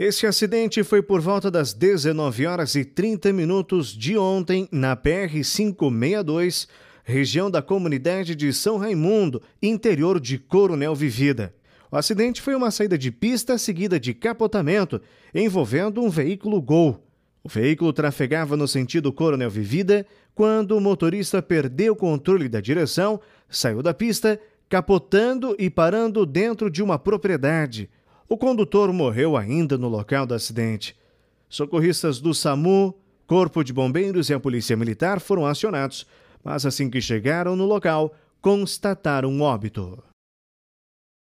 Este acidente foi por volta das 19 horas e 30 minutos de ontem na PR 562, região da comunidade de São Raimundo, interior de Coronel Vivida. O acidente foi uma saída de pista seguida de capotamento, envolvendo um veículo Gol. O veículo trafegava no sentido Coronel Vivida quando o motorista perdeu o controle da direção, saiu da pista, capotando e parando dentro de uma propriedade. O condutor morreu ainda no local do acidente. Socorristas do SAMU, Corpo de Bombeiros e a Polícia Militar foram acionados, mas assim que chegaram no local, constataram um óbito.